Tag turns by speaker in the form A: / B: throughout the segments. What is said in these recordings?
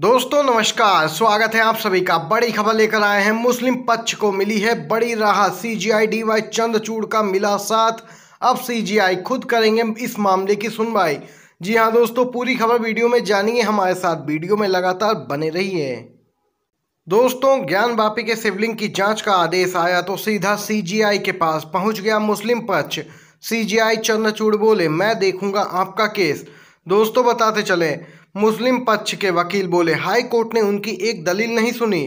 A: दोस्तों नमस्कार स्वागत है आप सभी का बड़ी खबर लेकर आए हैं मुस्लिम पक्ष को मिली है बड़ी राहत सीजीआई डीवाई चंद्रचूड़ का मिला साथ अब सीजीआई खुद करेंगे इस मामले की सुनवाई जी हाँ दोस्तों पूरी खबर वीडियो में जानिए हमारे साथ वीडियो में लगातार बने रहिए दोस्तों ज्ञान बापी के शिवलिंग की जांच का आदेश आया तो सीधा आई के पास पहुंच गया मुस्लिम पक्ष आई चंद्रचूड़ बोले मैं देखूंगा आपका केस दोस्तों बताते चले मुस्लिम पक्ष के वकील बोले हाई कोर्ट ने उनकी एक दलील नहीं सुनी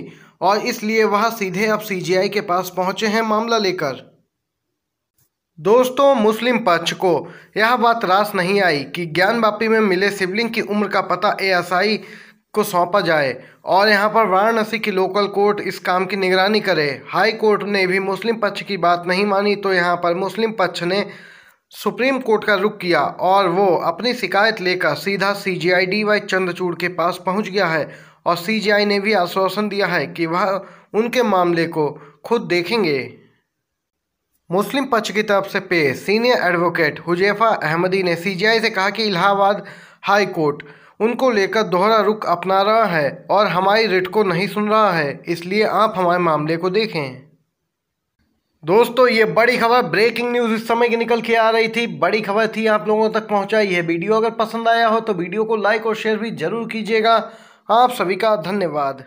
A: और इसलिए वह सीधे अब सीजीआई के पास पहुंचे हैं मामला लेकर दोस्तों मुस्लिम पक्ष को यह बात रास नहीं आई कि ज्ञानवापी में मिले शिवलिंग की उम्र का पता एएसआई को सौंपा जाए और यहां पर वाराणसी की लोकल कोर्ट इस काम की निगरानी करे हाई कोर्ट ने भी मुस्लिम पक्ष की बात नहीं मानी तो यहां पर मुस्लिम पक्ष ने सुप्रीम कोर्ट का रुख किया और वो अपनी शिकायत लेकर सीधा C J I D Y Chandrachud के पास पहुंच गया है और सी जी आई ने भी आश्वासन दिया है कि वह उनके मामले को खुद देखेंगे मुस्लिम पक्ष की तरफ से पेश सीनियर एडवोकेट हुजैफा अहमदी ने आई से कहा कि इलाहाबाद हाई कोर्ट उनको लेकर दोहरा रुख अपना रहा है और हमारी रिट को नहीं सुन रहा है इसलिए आप हमारे मामले को देखें दोस्तों ये बड़ी खबर ब्रेकिंग न्यूज़ इस समय की निकल के आ रही थी बड़ी खबर थी आप लोगों तक पहुंचाई है वीडियो अगर पसंद आया हो तो वीडियो को लाइक और शेयर भी जरूर कीजिएगा आप सभी का धन्यवाद